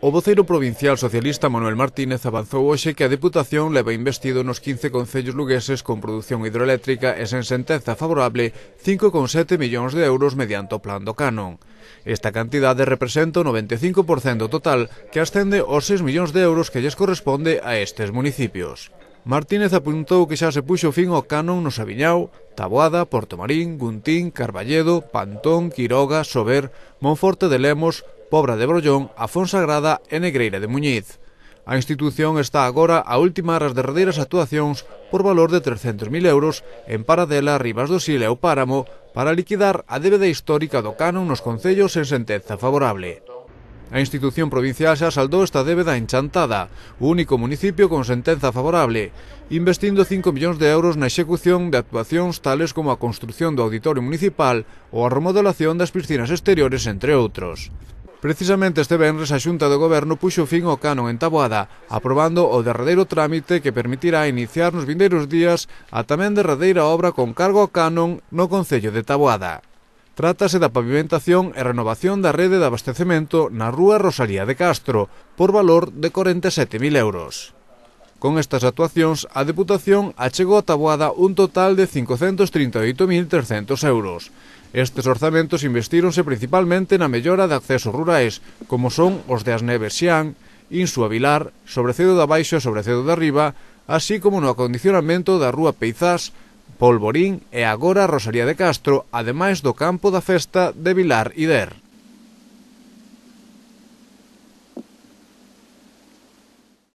O voceiro provincial socialista Manuel Martínez avanzou hoxe que a Deputación leva investido nos 15 concellos lugueses con produción hidroeléctrica e sen sentenza favorable 5,7 millóns de euros mediante o plan do canon. Esta cantidade representa o 95% total que ascende aos 6 millóns de euros que lles corresponde a estes municipios. Martínez apuntou que xa se puxo fin ao canon no Sabiñau, Taboada, Porto Marín, Guntín, Carballedo, Pantón, Quiroga, Sober, Monforte de Lemos, Pobra de Brollón, a Fonsagrada e Negreira de Muñiz. A institución está agora a última das derradeiras actuacións por valor de 300.000 euros en Paradela, Rivas do Sil e o Páramo para liquidar a débeda histórica do canon nos concellos en sentenza favorable. A institución provincial xa saldou esta débeda enchantada, o único municipio con sentenza favorable, investindo 5 millóns de euros na execución de actuacións tales como a construción do auditorio municipal ou a remodelación das piscinas exteriores, entre outros. Precisamente este venres a Xunta do Goberno puxo fin ao canon en Taboada, aprobando o derradeiro trámite que permitirá iniciar nos vindeiros días a tamén derradeira obra con cargo ao canon no Concello de Taboada. Trátase da pavimentación e renovación da rede de abastecemento na Rúa Rosalía de Castro, por valor de 47.000 euros. Con estas actuacións, a Deputación achegou a taboada un total de 538.300 euros. Estes orzamentos investíronse principalmente na mellora de accesos rurais, como son os de Asneve Xián, Insua Vilar, Sobrecedo da Abaixo e Sobrecedo da Riba, así como no acondicionamento da Rúa Peizás, Polvorín e agora Rosaría de Castro, ademais do campo da festa de Vilar Ider.